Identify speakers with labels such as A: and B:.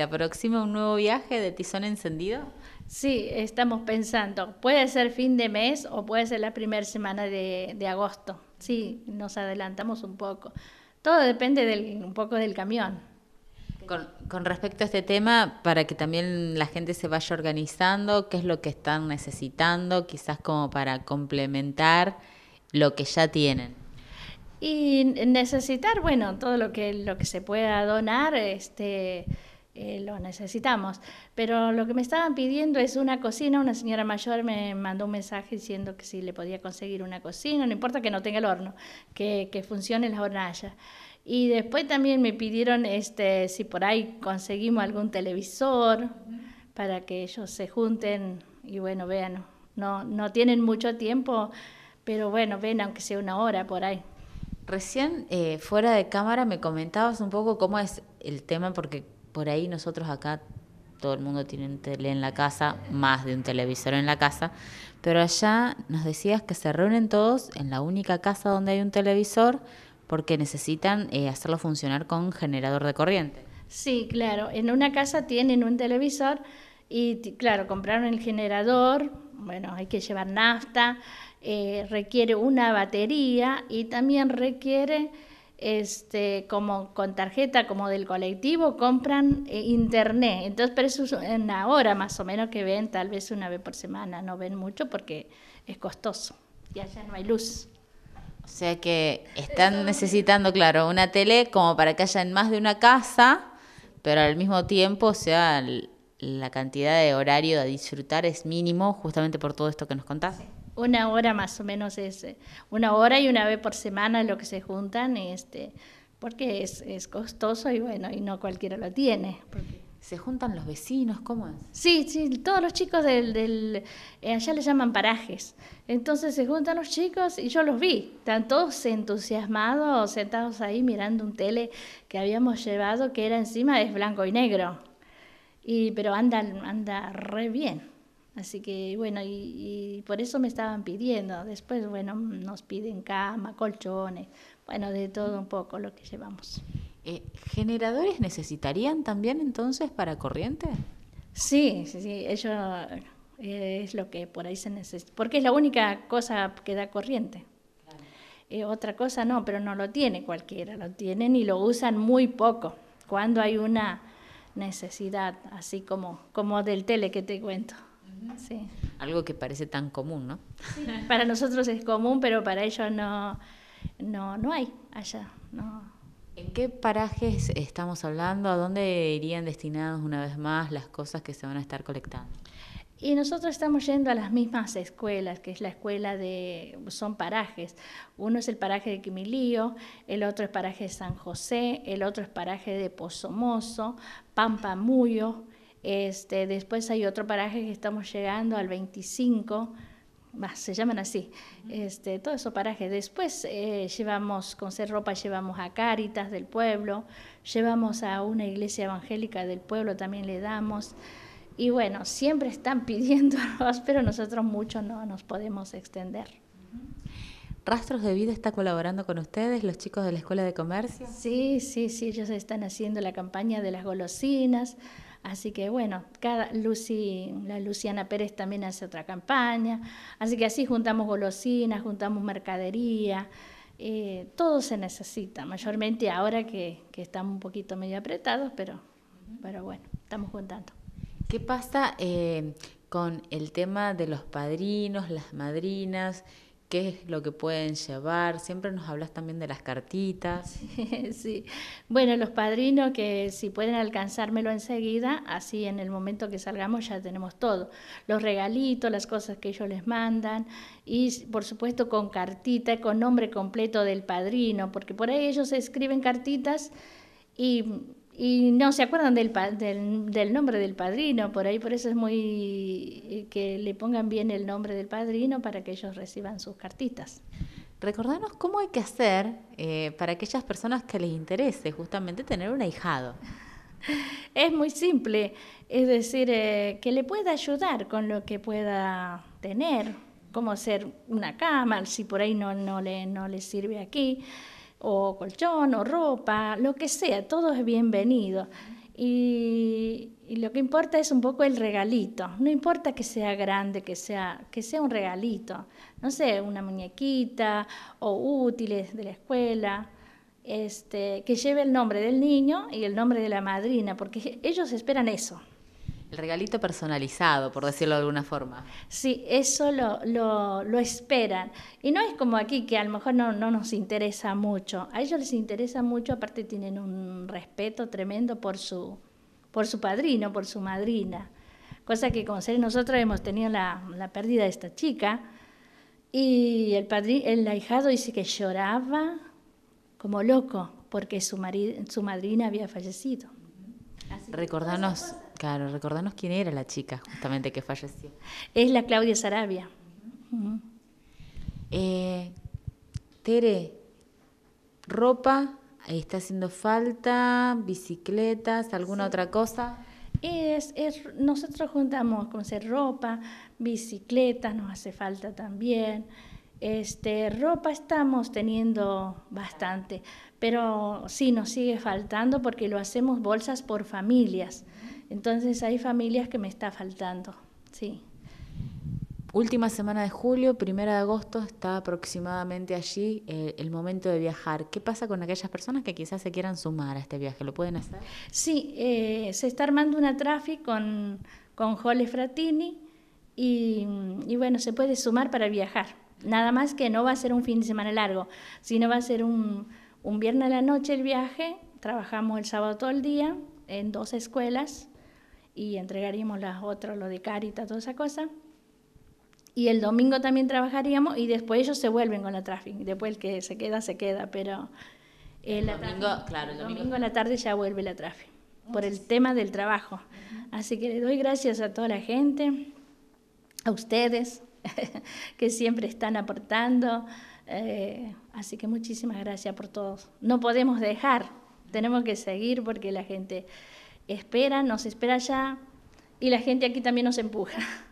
A: ¿Se aproxima un nuevo viaje de tizón encendido? Sí, estamos pensando. Puede ser fin de mes o puede ser la primera semana de, agosto. Sí, nos adelantamos un poco. Todo depende un poco del camión.
B: Con, respecto a este tema, para que también la gente se vaya organizando, qué es lo que están necesitando, quizás como para complementar lo que ya tienen.
A: Y necesitar, bueno, todo lo que, lo que se pueda donar, este, eh, lo necesitamos. Pero lo que me estaban pidiendo es una cocina. Una señora mayor me mandó un mensaje diciendo que si le podía conseguir una cocina, no importa que no tenga el horno, que, que funcione la hornalla. Y después también me pidieron este, si por ahí conseguimos algún televisor para que ellos se junten y bueno, vean, no, no tienen mucho tiempo, pero bueno, ven aunque sea una hora por ahí.
B: Recién eh, fuera de cámara me comentabas un poco cómo es el tema, porque por ahí nosotros acá todo el mundo tiene un tele en la casa, más de un televisor en la casa, pero allá nos decías que se reúnen todos en la única casa donde hay un televisor porque necesitan eh, hacerlo funcionar con generador de corriente.
A: Sí, claro, en una casa tienen un televisor y claro, compraron el generador, bueno, hay que llevar nafta, eh, requiere una batería y también requiere este, como con tarjeta, como del colectivo, compran eh, internet. Entonces, pero eso es una hora más o menos que ven, tal vez una vez por semana, no ven mucho porque es costoso y allá no hay luz.
B: O sea que están necesitando, claro, una tele como para que haya en más de una casa, pero al mismo tiempo, o sea, la cantidad de horario a disfrutar es mínimo justamente por todo esto que nos contaste
A: una hora más o menos es eh, una hora y una vez por semana lo que se juntan, este, porque es, costoso y bueno, y no cualquiera lo tiene. ¿Se juntan los vecinos? ¿Cómo Sí, sí, todos los chicos del, eh, allá le llaman parajes. Entonces se juntan los chicos y yo los vi, están todos entusiasmados, sentados ahí mirando un tele que habíamos llevado que era encima es blanco y negro. Y, pero andan, anda re bien. Así que bueno, y, por eso me estaban pidiendo. Después, bueno, nos piden cama, colchones, bueno, de todo un poco lo que llevamos.
B: Eh, ¿Generadores necesitarían también entonces para corriente?
A: Sí, sí, sí, eso eh, es lo que por ahí se necesita, porque es la única cosa que da corriente. Eh, otra cosa no, pero no lo tiene cualquiera, lo tienen y lo usan muy poco, cuando hay una necesidad, así como, como del tele que te cuento.
B: Algo que parece tan común, ¿no?
A: para nosotros es común, pero para ellos no, no, hay allá.
B: ¿En qué parajes estamos hablando? ¿A dónde irían destinados una vez más las cosas que se van a estar colectando?
A: Y nosotros estamos yendo a las mismas escuelas, que es la escuela de, son parajes. Uno es el paraje de Quimilío, el otro es paraje de San José, el otro es paraje de Pozomoso, Muyo. Este, después hay otro paraje que estamos llegando al 25, se llaman así, este, todo eso paraje. Después eh, llevamos, con ser ropa llevamos a Cáritas del pueblo, llevamos a una iglesia evangélica del pueblo, también le damos. Y bueno, siempre están pidiendo pidiéndonos, pero nosotros mucho no nos podemos extender. Rastros de Vida está colaborando con ustedes, los chicos de la Escuela de Comercio. Sí, sí, sí, ellos están haciendo la campaña de las golosinas. Así que bueno, la Luciana Pérez también hace otra campaña. Así que así juntamos golosinas, juntamos mercadería. Eh, todo se necesita, mayormente ahora que, estamos un poquito medio apretados, pero, bueno, estamos juntando.
B: ¿Qué pasa eh, con el tema de los padrinos, las madrinas? qué es lo que pueden llevar. Siempre nos hablas también de las
A: cartitas. Sí, Bueno, los padrinos que si pueden alcanzármelo enseguida, así en el momento que salgamos ya tenemos todo. Los regalitos, las cosas que ellos les mandan y por supuesto con cartita, con nombre completo del padrino, porque por ahí ellos escriben cartitas y y no se acuerdan del, del, nombre del padrino, por ahí por eso es muy eh, que le pongan bien el nombre del padrino para que ellos reciban sus cartitas.
B: Recordarnos cómo hay que hacer eh, para aquellas personas que les interese justamente tener un ahijado. Es muy
A: simple, es decir, eh, que le pueda ayudar con lo que pueda tener, cómo hacer una cama, si por ahí no, no, le, no le sirve aquí o colchón o ropa, lo que sea, todo es bienvenido. Y, lo que importa es un poco el regalito, no importa que sea grande, que sea, que sea un regalito, no sé, una muñequita o útiles de la escuela. Este, que lleve el nombre del niño y el nombre de la madrina, porque ellos esperan eso.
B: El regalito personalizado, por decirlo de alguna forma.
A: Sí, eso lo, lo, esperan. Y no es como aquí, que a lo mejor no, no, nos interesa mucho. A ellos les interesa mucho, aparte tienen un respeto tremendo por su, por su padrino, por su madrina. Cosa que como nosotros hemos tenido la, la pérdida de esta chica. Y el, el ahijado dice que lloraba como loco porque su, su madrina había fallecido.
B: Recordarnos. Recordanos Claro, recordanos quién era la chica justamente que falleció.
A: Es la Claudia Sarabia.
B: Eh, Tere, ropa, está haciendo falta, bicicletas, alguna otra cosa.
A: Es, nosotros juntamos con ser ropa, bicicletas nos hace falta también. Este, ropa estamos teniendo bastante, pero sí nos sigue faltando porque lo hacemos bolsas por familias. Entonces hay familias que me está faltando, sí. Última
B: semana de julio, primera de agosto, está aproximadamente allí eh, el momento de viajar. ¿Qué pasa con aquellas personas que quizás se quieran sumar a este viaje? ¿Lo pueden hacer?
A: Sí, eh, se está armando una tráfico con, con Jole Fratini y, bueno, se puede sumar para viajar. Nada más que no va a ser un fin de semana largo, sino va a ser un, un viernes a la noche el viaje. Trabajamos el sábado todo el día en dos escuelas y entregaríamos las otras, lo de Carita, toda esa cosa. Y el domingo también trabajaríamos y después ellos se vuelven con la traffic. Después el que se queda, se queda, pero el, eh,
B: domingo, claro, el domingo. domingo
A: la tarde ya vuelve la traffic por el tema del trabajo. Así que le doy gracias a toda la gente, a ustedes que siempre están aportando. Eh, así que muchísimas gracias por todos. No podemos dejar, tenemos que seguir porque la gente espera, nos espera ya y la gente aquí también nos empuja.